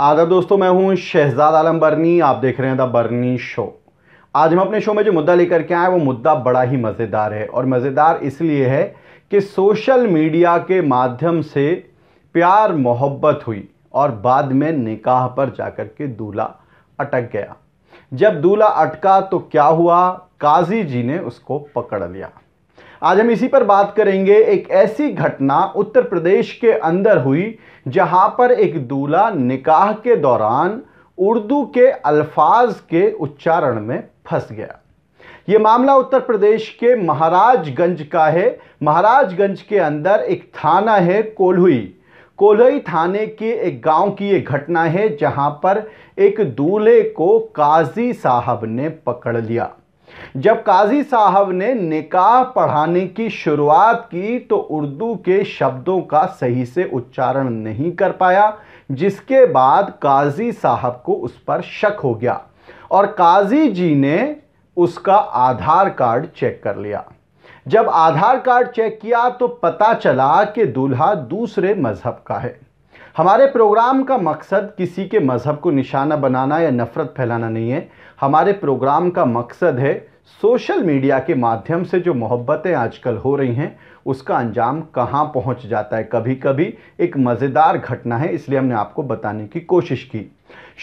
आदर दोस्तों मैं हूं शहजाद आलम बर्नी आप देख रहे हैं द बर्नी शो आज हम अपने शो में जो मुद्दा लेकर के आए वो मुद्दा बड़ा ही मज़ेदार है और मज़ेदार इसलिए है कि सोशल मीडिया के माध्यम से प्यार मोहब्बत हुई और बाद में निकाह पर जाकर के दूल्हा अटक गया जब दूल्हा अटका तो क्या हुआ काजी जी ने उसको पकड़ लिया आज हम इसी पर बात करेंगे एक ऐसी घटना उत्तर प्रदेश के अंदर हुई जहां पर एक दूल्हा निकाह के दौरान उर्दू के अल्फाज के उच्चारण में फंस गया ये मामला उत्तर प्रदेश के महाराजगंज का है महाराजगंज के अंदर एक थाना है कोल्हुई कोल्हई थाने के एक गांव की ये घटना है जहां पर एक दूल्हे को काजी साहब ने पकड़ लिया जब काजी साहब ने निकाह पढ़ाने की शुरुआत की तो उर्दू के शब्दों का सही से उच्चारण नहीं कर पाया जिसके बाद काजी साहब को उस पर शक हो गया और काजी जी ने उसका आधार कार्ड चेक कर लिया जब आधार कार्ड चेक किया तो पता चला कि दूल्हा दूसरे मज़हब का है हमारे प्रोग्राम का मकसद किसी के मज़हब को निशाना बनाना या नफ़रत फैलाना नहीं है हमारे प्रोग्राम का मकसद है सोशल मीडिया के माध्यम से जो मोहब्बतें आजकल हो रही हैं उसका अंजाम कहाँ पहुँच जाता है कभी कभी एक मज़ेदार घटना है इसलिए हमने आपको बताने की कोशिश की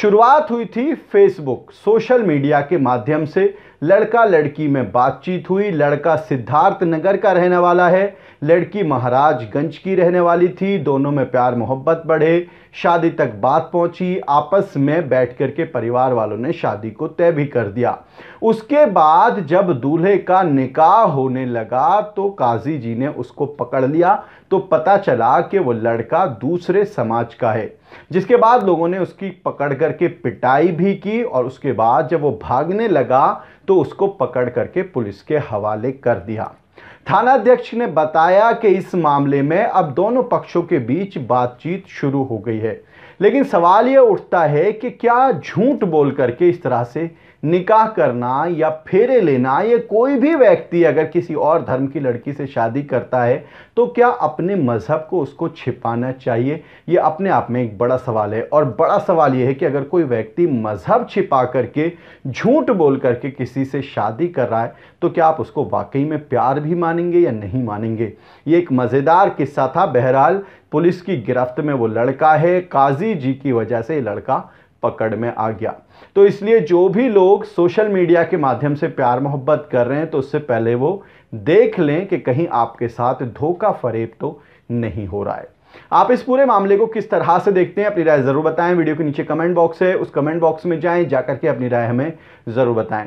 शुरुआत हुई थी फेसबुक सोशल मीडिया के माध्यम से लड़का लड़की में बातचीत हुई लड़का सिद्धार्थ नगर का रहने वाला है लड़की महाराजगंज की रहने वाली थी दोनों में प्यार मोहब्बत बढ़े शादी तक बात पहुंची आपस में बैठ के परिवार वालों ने शादी को तय भी कर दिया उसके बाद जब दूल्हे का निकाह होने लगा तो काजी जी ने उसको पकड़ लिया तो पता चला कि वो लड़का दूसरे समाज का है जिसके बाद लोगों ने उसकी पकड़ करके पिटाई भी की और उसके बाद जब वो भागने लगा तो उसको पकड़ करके पुलिस के हवाले कर दिया थानाध्यक्ष ने बताया कि इस मामले में अब दोनों पक्षों के बीच बातचीत शुरू हो गई है लेकिन सवाल यह उठता है कि क्या झूठ बोल करके इस तरह से निकाह करना या फेरे लेना या कोई भी व्यक्ति अगर किसी और धर्म की लड़की से शादी करता है तो क्या अपने मज़हब को उसको छिपाना चाहिए यह अपने आप में एक बड़ा सवाल है और बड़ा सवाल ये है कि अगर कोई व्यक्ति मज़हब छिपा करके झूठ बोल करके किसी से शादी कर रहा है तो क्या आप उसको वाकई में प्यार भी माने मानेंगे या नहीं मानेंगे ये एक मज़ेदार किस्सा था बहरहाल पुलिस की गिरफ्त में वो लड़का है काजी जी की वजह से लड़का पकड़ में आ गया तो इसलिए जो भी लोग सोशल मीडिया के माध्यम से प्यार मोहब्बत कर रहे हैं तो उससे पहले वो देख लें कि कहीं आपके साथ धोखा फरेब तो नहीं हो रहा है आप इस पूरे मामले को किस तरह से देखते हैं अपनी राय ज़रूर बताएं वीडियो के नीचे कमेंट बॉक्स है उस कमेंट बॉक्स में जाएं जाकर के अपनी राय हमें ज़रूर बताएं